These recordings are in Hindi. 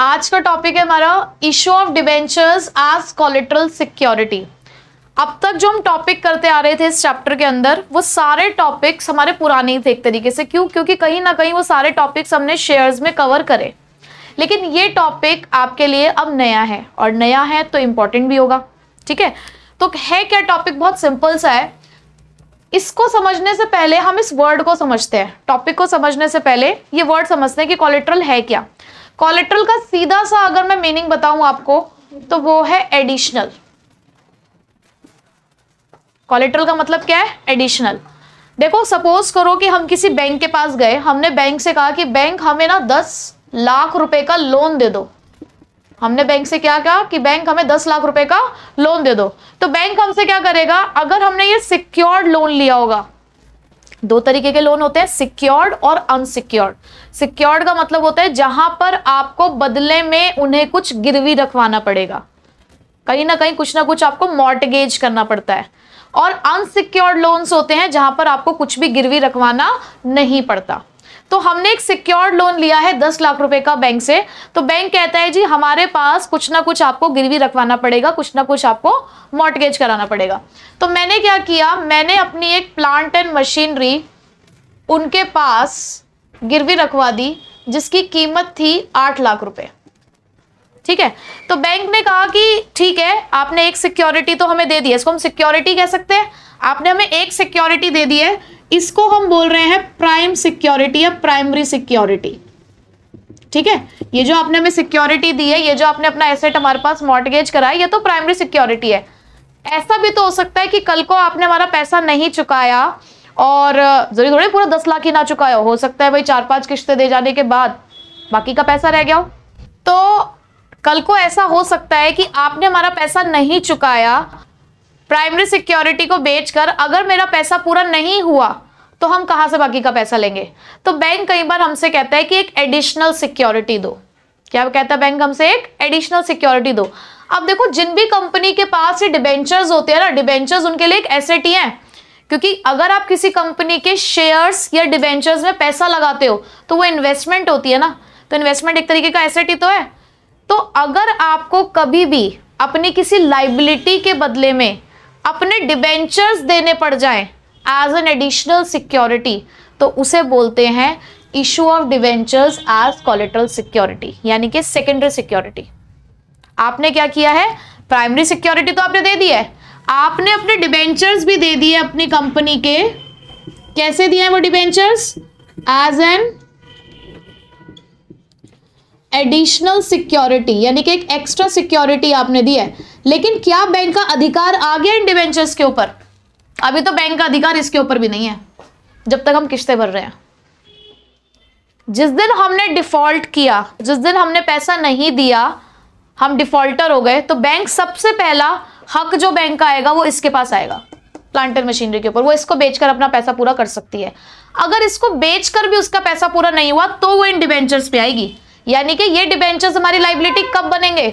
आज का टॉपिक है हमारा issue of debentures as collateral security अब तक जो हम टॉपिक करते आ रहे थे इस चैप्टर के अंदर वो सारे टॉपिक्स हमारे पुराने ही थे एक तरीके से क्यों क्योंकि कहीं ना कहीं वो सारे टॉपिक्स हमने शेयर्स में कवर करे लेकिन ये टॉपिक आपके लिए अब नया है और नया है तो इम्पॉर्टेंट भी होगा ठीक है तो है क्या टॉपिक बहुत सिंपल सा है इसको समझने से पहले हम इस वर्ड को समझते हैं टॉपिक को समझने से पहले ये वर्ड समझते हैं कि कोलेट्रल है क्या कॉलेट्रल का सीधा सा अगर मैं मीनिंग बताऊं आपको तो वो है एडिशनल कॉलेट्रल का मतलब क्या है एडिशनल देखो सपोज करो कि हम किसी बैंक के पास गए हमने बैंक से कहा कि बैंक हमें ना दस लाख रुपए का लोन दे दो हमने बैंक से क्या कहा कि बैंक हमें दस लाख रुपए का लोन दे दो तो बैंक हमसे क्या करेगा अगर हमने ये सिक्योर्ड लोन लिया होगा दो तरीके के लोन होते हैं सिक्योर्ड और अनसिक्योर्ड सिक्योर्ड का मतलब होता है जहां पर आपको बदले में उन्हें कुछ गिरवी रखवाना पड़ेगा कहीं ना कहीं कुछ ना कुछ आपको मॉर्टगेज करना पड़ता है और अनसिक्योर्ड लोन्स होते हैं जहां पर आपको कुछ भी गिरवी रखवाना नहीं पड़ता तो हमने एक सिक्योर्ड लोन लिया है दस लाख रुपए का बैंक से तो बैंक कहता है जी हमारे पास कुछ ना कुछ आपको गिरवी रखवाना पड़ेगा कुछ ना कुछ आपको मॉर्टगेज कराना पड़ेगा तो मैंने क्या किया मैंने अपनी एक प्लांट एंड मशीनरी उनके पास गिरवी रखवा दी जिसकी कीमत थी आठ लाख रुपए ठीक है तो बैंक ने कहा कि ठीक है आपने एक सिक्योरिटी तो हमें दे दी है इसको हम सिक्योरिटी कह सकते हैं आपने हमें एक सिक्योरिटी दे दी है इसको हम बोल रहे हैं प्राइम सिक्योरिटी या प्राइमरी सिक्योरिटी ठीक है ये जो आपने हमें सिक्योरिटी दी है ये जो आपने अपना एसेट हमारे पास मॉर्टगेज कराया ये तो प्राइमरी सिक्योरिटी है ऐसा भी तो हो सकता है कि कल को आपने हमारा पैसा नहीं चुकाया और जरूरी थोड़ी पूरा दस लाख ही ना चुकाया हो सकता है भाई चार पांच किश्तें दे जाने के बाद बाकी का पैसा रह गया हो तो कल को ऐसा हो सकता है कि आपने हमारा पैसा नहीं चुकाया प्राइमरी सिक्योरिटी को बेचकर अगर मेरा पैसा पूरा नहीं हुआ तो हम कहाँ से बाकी का पैसा लेंगे तो बैंक कई बार हमसे कहता है कि एक एडिशनल सिक्योरिटी दो क्या कहता है बैंक हमसे एक एडिशनल सिक्योरिटी दो अब देखो जिन भी कंपनी के पास ये डिबेंचर्स होते हैं ना डिबेंचर्स उनके लिए एक एसेट ही है क्योंकि अगर आप किसी कंपनी के शेयर्स या डिबेंचर्स में पैसा लगाते हो तो वो इन्वेस्टमेंट होती है ना तो इन्वेस्टमेंट एक तरीके का एसेट ही तो है तो अगर आपको कभी भी अपनी किसी लाइबिलिटी के बदले में अपने डिबेंचर्स देने पड़ जाएं एज एन एडिशनल सिक्योरिटी तो उसे बोलते हैं issue of debentures as collateral security यानी कि सेकेंडरी सिक्योरिटी आपने क्या किया है प्राइमरी सिक्योरिटी तो आपने दे दी है आपने अपने डिवेंचर्स भी दे दिए अपनी कंपनी के कैसे दिए हैं वो debentures as an additional security यानी कि एक एक्स्ट्रा सिक्योरिटी आपने दी है लेकिन क्या बैंक का अधिकार आ गया इन डिवेंचर्स के ऊपर अभी तो बैंक का अधिकार इसके ऊपर भी नहीं है जब तक हम किश्तें भर रहे हैं जिस दिन हमने डिफॉल्ट किया जिस दिन हमने पैसा नहीं दिया हम डिफॉल्टर हो गए तो बैंक सबसे पहला हक जो बैंक का आएगा वो इसके पास आएगा प्लांटर मशीनरी के ऊपर वो इसको बेचकर अपना पैसा पूरा कर सकती है अगर इसको बेचकर भी उसका पैसा पूरा नहीं हुआ तो वो इन डिबेंचर्स पे आएगी यानी कि ये डिबेंचर्स हमारी लाइबिलिटी कब बनेंगे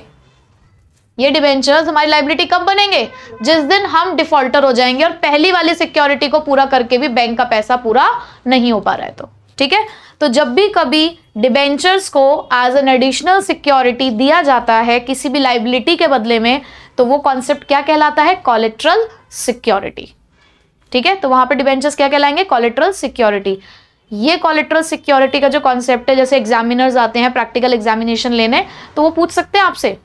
ये डिबेंचर्स हमारी लाइबिलिटी कब बनेंगे जिस दिन हम डिफॉल्टर हो जाएंगे और पहली वाली सिक्योरिटी को पूरा करके भी बैंक का पैसा पूरा नहीं हो पा रहा है तो ठीक है तो जब भी कभी डिबेंचर्स को एज एन एडिशनल सिक्योरिटी दिया जाता है किसी भी लाइबिलिटी के बदले में तो वो कॉन्सेप्ट क्या कहलाता है कॉलेट्रल सिक्योरिटी ठीक है तो वहां पर डिबेंचर्स क्या कहलाएंगे कॉलेट्रल सिक्योरिटी ये कॉलेट्रल सिक्योरिटी का जो कॉन्सेप्ट है जैसे एग्जामिनर्स आते हैं प्रैक्टिकल एग्जामिनेशन लेने तो वो पूछ सकते हैं आपसे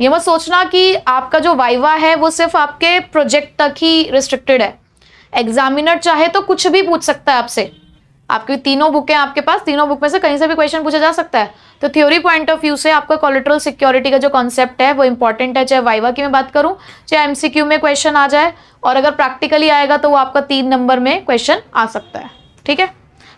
ये मत सोचना कि आपका जो वाइवा है वो सिर्फ आपके प्रोजेक्ट तक ही रिस्ट्रिक्टेड है एग्जामिनर चाहे तो कुछ भी पूछ सकता है आपसे आपकी तीनों बुक है आपके पास तीनों बुक में से कहीं से भी क्वेश्चन पूछा जा सकता है तो थ्योरी पॉइंट ऑफ व्यू से आपका कॉलेट्रल सिक्योरिटी का जो कॉन्सेप्ट है वो इंपॉर्टेंट है चाहे वाइवा की मैं बात करूं चाहे एमसीक्यू में क्वेश्चन आ जाए और अगर प्रैक्टिकली आएगा तो वो आपका तीन नंबर में क्वेश्चन आ सकता है ठीक है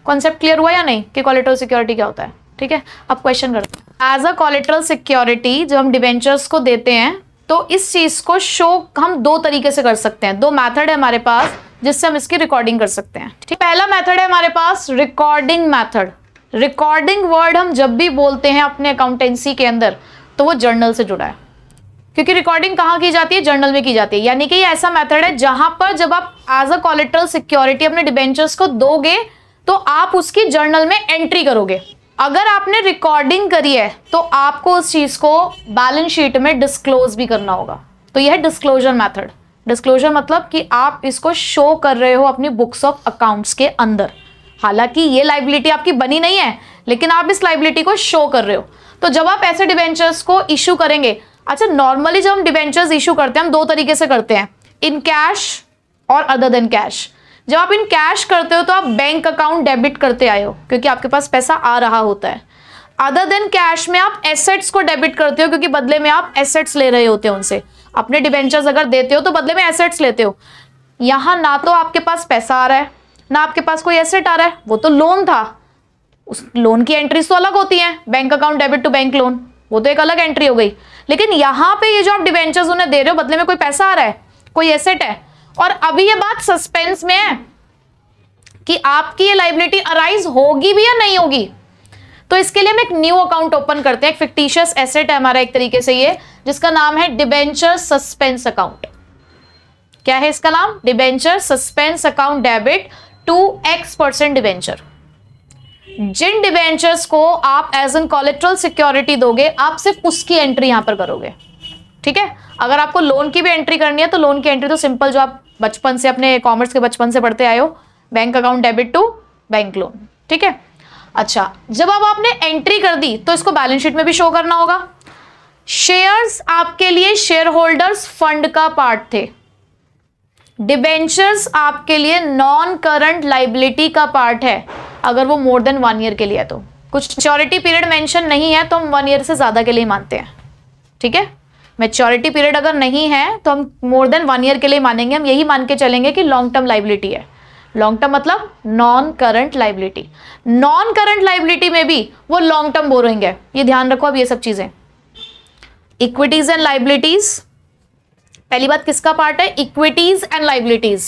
कॉन्सेप्ट क्लियर हुआ या नहीं कि कॉलेट्रल सिक्योरिटी क्या होता है ठीक है अब क्वेश्चन करते हैं एज अ कॉलेट्रल सिक्योरिटी जब हम डिवेंचर्स को देते हैं तो इस चीज़ को शो हम दो तरीके से कर सकते हैं दो मैथड है हमारे पास जिससे हम इसकी रिकॉर्डिंग कर सकते हैं ठीक पहला मैथड है हमारे पास रिकॉर्डिंग मैथड रिकॉर्डिंग वर्ड हम जब भी बोलते हैं अपने अकाउंटेंसी के अंदर तो वो जर्नल से जुड़ा है क्योंकि रिकॉर्डिंग कहाँ की जाती है जर्नल में की जाती है यानी कि ये ऐसा मेथड है जहां पर जब आप एज अ कॉलेट्रल सिक्योरिटी अपने डिबेंचर्स को दोगे तो आप उसकी जर्नल में एंट्री करोगे अगर आपने रिकॉर्डिंग करी है तो आपको उस चीज़ को बैलेंस शीट में डिस्क्लोज भी करना होगा तो यह है डिस्क्लोजर मैथड डिस्क्लोजर मतलब कि आप इसको शो कर रहे हो अपनी बुक्स ऑफ अकाउंट्स के अंदर हालांकि ये लाइबिलिटी आपकी बनी नहीं है लेकिन आप इस लाइबिलिटी को शो कर रहे हो तो जब आप ऐसे डिवेंचर्स को इशू करेंगे अच्छा नॉर्मली जब हम डिवेंचर्स इशू करते हैं हम दो तरीके से करते हैं इन कैश और अदर देन कैश जब आप इन कैश करते हो तो आप बैंक अकाउंट डेबिट करते आए हो क्योंकि आपके पास पैसा आ रहा होता है अदर देन कैश में आप एसेट्स को डेबिट करते हो क्योंकि बदले में आप एसेट्स ले रहे होते हो उनसे अपने डिवेंचर्स अगर देते हो तो बदले में एसेट्स लेते हो यहाँ ना तो आपके पास पैसा आ रहा है ना आपके पास कोई एसेट आ रहा है वो तो लोन था उस लोन की एंट्रीज तो अलग होती हैं bank account debit to bank loan वो तो एक अलग एंट्री हो गई लेकिन यहाँ पे ये जो आप डिवेंचर्स उन्हें दे रहे हो बदले में कोई पैसा आ रहा है कोई एसेट है और अभी ये बात सस्पेंस में है कि आपकी ये लाइबिलिटी अराइज होगी भी या नहीं होगी तो इसके लिए हम एक न्यू अकाउंट ओपन करते हैं एक फिक्टिशियस एसेट है हमारा एक तरीके से ये जिसका नाम है डिबेंचर सस्पेंस अकाउंट क्या है इसका नाम debenture suspense account debit to x percent debenture जिन डिबेंचर्स को आप एज एन कॉलेट्रल सिक्योरिटी दोगे आप सिर्फ उसकी एंट्री यहां पर करोगे ठीक है अगर आपको लोन की भी एंट्री करनी है तो लोन की एंट्री तो सिंपल जो आप बचपन से अपने कॉमर्स के बचपन से पढ़ते आए हो bank account debit to bank loan ठीक है अच्छा जब अब आपने एंट्री कर दी तो इसको बैलेंस शीट में भी शो करना होगा शेयर्स आपके लिए शेयर होल्डर्स फंड का पार्ट थे डिबेंचर्स आपके लिए नॉन करंट लाइबिलिटी का पार्ट है अगर वो मोर देन वन ईयर के लिए है तो कुछ मेच्योरिटी पीरियड मेंशन नहीं है तो हम वन ईयर से ज़्यादा के लिए मानते हैं ठीक है मेच्योरिटी पीरियड अगर नहीं है तो हम मोर देन वन ईयर के लिए मानेंगे हम यही मान के चलेंगे कि लॉन्ग टर्म लाइबिलिटी है लॉन्ग टर्म मतलब non current liability non current liability में भी वो लॉन्ग टर्म बोरोइंग है ये ध्यान रखो अब ये सब चीजें इक्विटीज एंड लाइबिलिटीज पहली बात किसका पार्ट है इक्विटीज एंड लाइबिलिटीज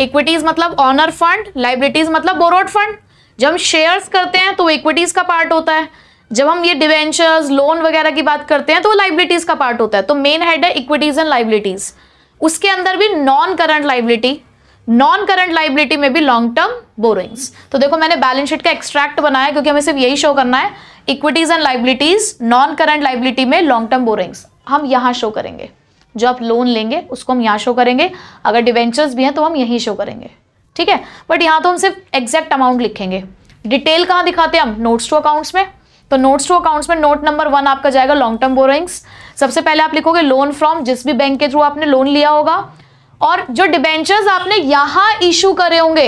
इक्विटीज मतलब ऑनर फंड लाइबिलिटीज मतलब बोरोड फंड जब हम शेयर्स करते हैं तो इक्विटीज का पार्ट होता है जब हम ये डिवेंचर्स लोन वगैरह की बात करते हैं तो वो लाइबिलिटीज का पार्ट होता है तो मेन हेड है इक्विटीज एंड लाइबिलिटीज उसके अंदर भी non current liability non current liability में भी लॉन्ग टर्म बोरिंग्स तो देखो मैंने बैलेंस शीट का एक्सट्रैक्ट बनाया क्योंकि हमें सिर्फ यही शो करना है equities and liabilities non current liability में लॉन्ग टर्म बोरिंग्स हम यहाँ शो करेंगे जो आप लोन लेंगे उसको हम यहाँ शो करेंगे अगर डिवेंचर्स भी हैं तो हम यहीं शो करेंगे ठीक है बट यहाँ तो हम सिर्फ एग्जैक्ट अमाउंट लिखेंगे डिटेल कहाँ दिखाते हैं हम नोट्स टू अकाउंट्स में तो नोट्स टू अकाउंट्स में नोट नंबर वन आपका जाएगा लॉन्ग टर्म बोरोइंग्स सबसे पहले आप लिखोगे लोन फ्रॉम जिस भी बैंक के थ्रू आपने लोन लिया होगा और जो डिबेंचर्स आपने यहाँ इशू करे होंगे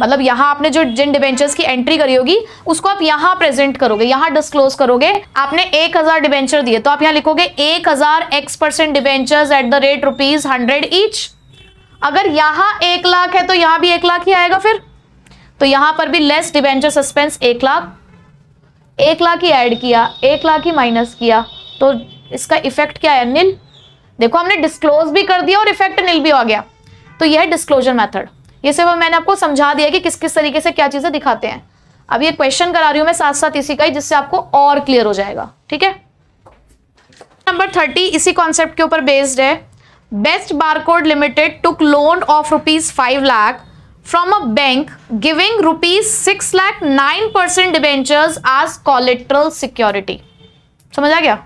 मतलब यहाँ आपने जो जिन डिबेंचर्स की एंट्री करी होगी उसको आप यहाँ प्रेजेंट करोगे यहाँ डिस्क्लोज करोगे आपने एक हजार डिबेंचर दिए तो आप यहाँ लिखोगे एक हजार x percent debentures at the rate rupees hundred each अगर यहाँ एक लाख है तो यहाँ भी एक लाख ही आएगा फिर तो यहाँ पर भी लेस डिबेंचर सस्पेंस एक लाख एक लाख ही ऐड किया एक लाख ही माइनस किया तो इसका इफेक्ट क्या है निल देखो हमने डिस्क्लोज भी कर दिया और इफेक्ट निल भी आ गया तो यह है डिस्क्लोजर मैथड ये सिर्फ मैंने आपको समझा दिया कि किस किस तरीके से क्या चीज़ें दिखाते हैं अब ये क्वेश्चन करा रही हूँ मैं साथ साथ इसी का ही जिससे आपको और क्लियर हो जाएगा ठीक है नंबर थर्टी इसी कॉन्सेप्ट के ऊपर बेस्ड है Best Barcode Limited took loan of rupees five lakh from a bank giving rupees 6 lakh 9 percent debentures as collateral security समझ आ गया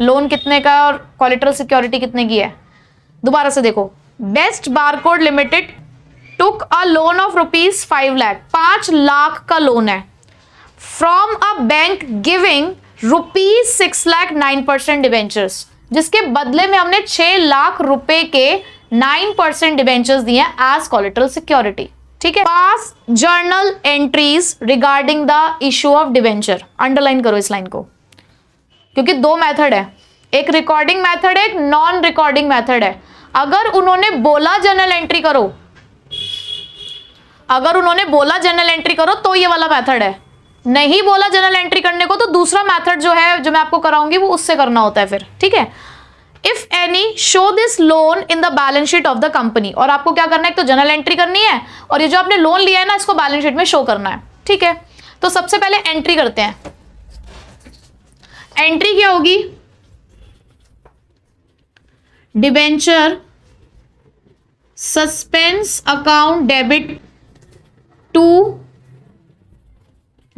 लोन कितने का है और collateral security कितने की है दोबारा से देखो Best Barcode Limited took a loan of rupees five lakh पांच लाख का लोन है from a bank giving rupees six lakh nine percent debentures जिसके बदले में हमने छह लाख रुपए के नाइन परसेंट डिवेंचर्स दिए एज कॉलेट्रल सिक्योरिटी ठीक है pass journal entries regarding the issue of debenture underline करो इस लाइन को क्योंकि दो मेथड है एक रिकॉर्डिंग मेथड है एक नॉन रिकॉर्डिंग मेथड है अगर उन्होंने बोला जर्नल एंट्री करो अगर उन्होंने बोला जर्नल एंट्री करो तो ये वाला मेथड है नहीं बोला जर्नल एंट्री करने को तो दूसरा मेथड जो है जो मैं आपको कराऊंगी वो उससे करना होता है फिर ठीक है if any show this loan in the balance sheet of the company और आपको क्या करना है तो जनरल एंट्री करनी है और ये जो आपने लोन लिया है ना इसको बैलेंस शीट में शो करना है ठीक है तो सबसे पहले एंट्री करते हैं एंट्री क्या होगी debenture suspense account debit to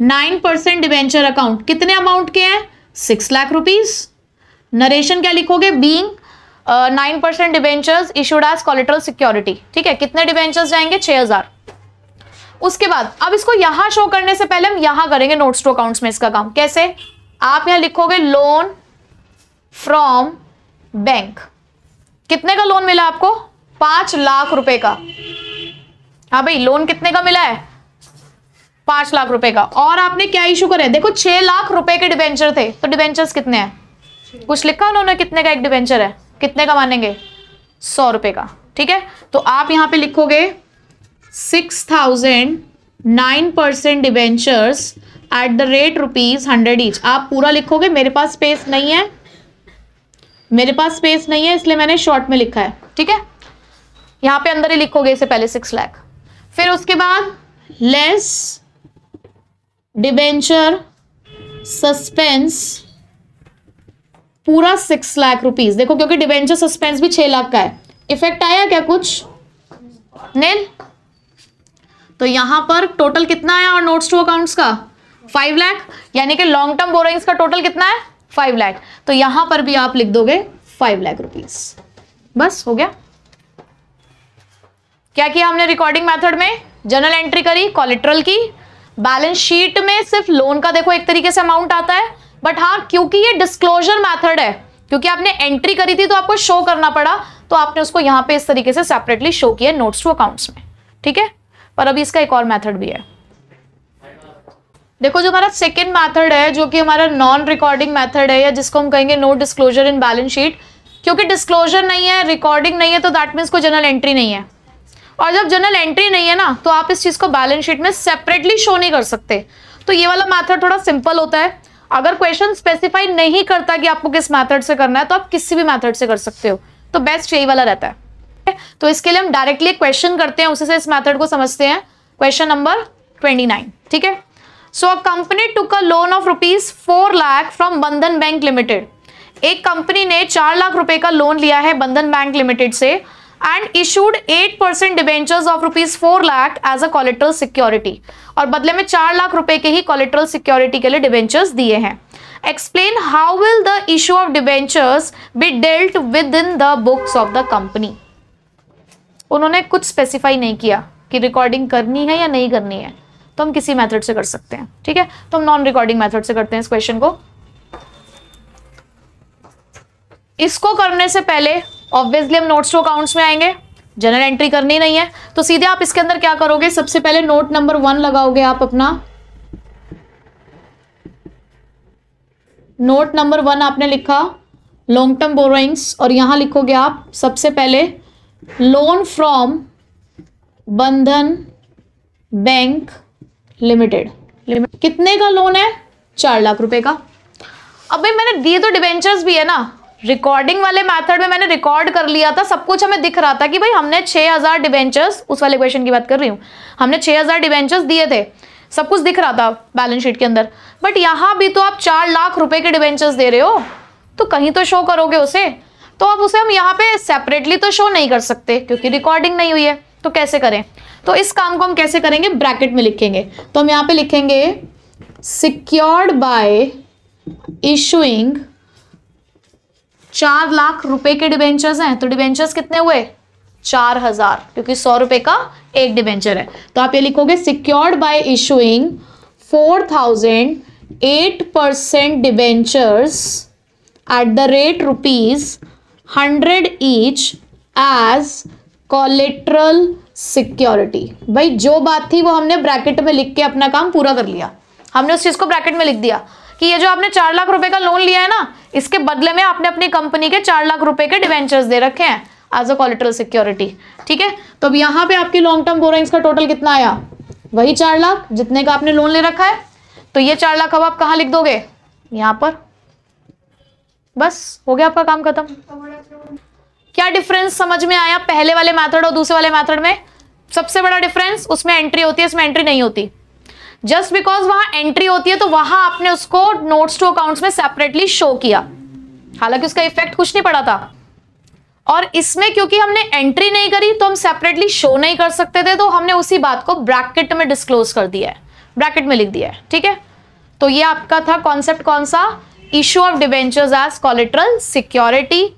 nine percent debenture account कितने अमाउंट के हैं सिक्स लाख रुपीज़ नरेशन क्या लिखोगे being nine percent debentures issued as collateral security ठीक है कितने डिवेंचर्स जाएंगे छह हजार उसके बाद अब इसको यहां शो करने से पहले हम यहां करेंगे नोट्स टू अकाउंट्स में इसका काम कैसे आप यहां लिखोगे लोन फ्रॉम बैंक कितने का लोन मिला आपको पांच लाख रुपए का हाँ भाई लोन कितने का मिला है पांच लाख रुपए का और आपने क्या इशू करे देखो छह लाख रुपए के डिवेंचर थे तो डिवेंचर कितने हैं कुछ लिखा उन्होंने कितने का एक डिवेंचर है कितने का मानेंगे सौ रुपए का ठीक है तो आप यहां पे लिखोगे six thousand nine percent debentures at the rate rupees hundred each आप पूरा लिखोगे मेरे पास स्पेस नहीं है मेरे पास स्पेस नहीं है इसलिए मैंने शॉर्ट में लिखा है ठीक है यहां पे अंदर ही लिखोगे इसे पहले सिक्स लैख फिर उसके बाद लेस डिवेंचर सस्पेंस पूरा सिक्स लाख रुपीज देखो क्योंकि डिवेंचर सस्पेंस भी छह लाख का है इफेक्ट आया क्या कुछ नेल तो यहां पर टोटल कितना आया और नोट्स टू अकाउंट्स का फाइव लाख यानी कि लॉन्ग टर्म बोरोइंग्स का टोटल कितना है फाइव लाख तो यहां पर भी आप लिख दोगे फाइव लाख रुपीज बस हो गया क्या किया हमने रिकॉर्डिंग मेथड में जनरल एंट्री करी कॉलेट्रल की बैलेंस शीट में सिर्फ लोन का देखो एक तरीके से अमाउंट आता है बट हाँ क्योंकि ये डिस्क्लोजर मैथड है क्योंकि आपने एंट्री करी थी तो आपको शो करना पड़ा तो आपने उसको यहाँ पे इस तरीके से सेपरेटली शो किया नोट्स टू अकाउंट्स में ठीक है पर अभी इसका एक और मैथड भी है देखो जो हमारा सेकेंड मैथड है जो कि हमारा नॉन रिकॉर्डिंग मैथड है या जिसको हम कहेंगे no disclosure in balance sheet क्योंकि डिस्क्लोजर नहीं है रिकॉर्डिंग नहीं है तो दैट मीन्स को जनरल एंट्री नहीं है और जब जनरल एंट्री नहीं है ना तो आप इस चीज़ को बैलेंस शीट में सेपरेटली शो नहीं कर सकते तो ये वाला मैथड थोड़ा सिंपल होता है अगर क्वेश्चन स्पेसिफाई नहीं करता कि आपको किस मैथड से करना है तो आप किसी भी मैथड से कर सकते हो तो बेस्ट यही वाला रहता है तो इसके लिए हम डायरेक्टली क्वेश्चन करते हैं उसी से इस मैथड को समझते हैं क्वेश्चन नंबर ट्वेंटी नाइन ठीक है so a company took a loan of rupees four lakh from Bandhan Bank Limited एक कंपनी ने चार लाख रुपए का लोन लिया है बंधन बैंक लिमिटेड से and issued eight percent debentures of rupees four lakh as a collateral security और बदले में चार लाख रुपए के ही कॉलेट्रल सिक्योरिटी के लिए डिवेंचर्स दिए हैं explain how will the issue of debentures be dealt with in the books of the company उन्होंने कुछ स्पेसिफाई नहीं किया कि रिकॉर्डिंग करनी है या नहीं करनी है तो हम किसी मेथड से कर सकते हैं ठीक है तो हम नॉन रिकॉर्डिंग मेथड से करते हैं इस क्वेश्चन को इसको करने से पहले ऑब्वियसली हम नोट्स टू अकाउंट्स में आएंगे जनरल एंट्री करनी नहीं है तो सीधे आप इसके अंदर क्या करोगे सबसे पहले नोट नंबर वन लगाओगे आप अपना नोट नंबर वन आपने लिखा लॉन्ग टर्म बोरोइंग्स और यहां लिखोगे आप सबसे पहले loan from Bandhan Bank Limited Limited कितने का लोन है चार लाख रुपए का अब भाई मैंने दिए तो डिवेंचर्स भी है ना रिकॉर्डिंग वाले मेथड में मैंने रिकॉर्ड कर लिया था सब कुछ हमें दिख रहा था कि भाई हमने 6000 हजार डिवेंचर्स उस वाले क्वेश्चन की बात कर रही हूँ हमने 6000 हजार डिवेंचर्स दिए थे सब कुछ दिख रहा था बैलेंस शीट के अंदर बट यहाँ भी तो आप चार लाख रुपए के डिवेंचर्स दे रहे हो तो कहीं तो शो करोगे उसे तो अब उसे हम यहाँ पे सेपरेटली तो शो नहीं कर सकते क्योंकि रिकॉर्डिंग नहीं हुई है तो कैसे करें तो इस काम को हम कैसे करेंगे ब्रैकेट में लिखेंगे तो हम यहाँ पे लिखेंगे सिक्योर्ड बाय इशुइंग चार लाख रुपए के डिबेंचर्स हैं तो डिबेंचर्स कितने हुए चार हजार क्योंकि सौ रुपए का एक डिबेंचर है तो आप ये लिखोगे secured by issuing four thousand eight percent debentures at the rate rupees hundred each as collateral security भाई जो बात थी वो हमने ब्रैकेट में लिख के अपना काम पूरा कर लिया हमने उस चीज़ को ब्रैकेट में लिख दिया कि ये जो आपने चार लाख रुपए का लोन लिया है ना इसके बदले में आपने अपनी कंपनी के चार लाख रुपए के डिवेंचर्स दे रखे हैं एज अ कॉलिटल सिक्योरिटी ठीक है तो अब यहाँ पे आपकी लॉन्ग टर्म बोरिंग्स का टोटल कितना आया वही चार लाख जितने का आपने लोन ले रखा है तो ये चार लाख अब आप कहाँ लिख दोगे यहाँ पर बस हो गया आपका काम खत्म क्या डिफरेंस समझ में आया पहले वाले मैथड और दूसरे वाले मैथड में सबसे बड़ा डिफरेंस उसमें एंट्री होती है इसमें एंट्री नहीं होती जस्ट बिकॉज वहां एंट्री होती है तो वहां आपने उसको नोट्स टू अकाउंट्स में सेपरेटली शो किया हालांकि उसका इफेक्ट कुछ नहीं पड़ा था और इसमें क्योंकि हमने एंट्री नहीं करी तो हम सेपरेटली शो नहीं कर सकते थे तो हमने उसी बात को ब्रैकेट में डिस्क्लोज कर दिया है ब्रैकेट में लिख दिया है ठीक है तो ये आपका था कॉन्सेप्ट कौन सा issue of debentures as collateral security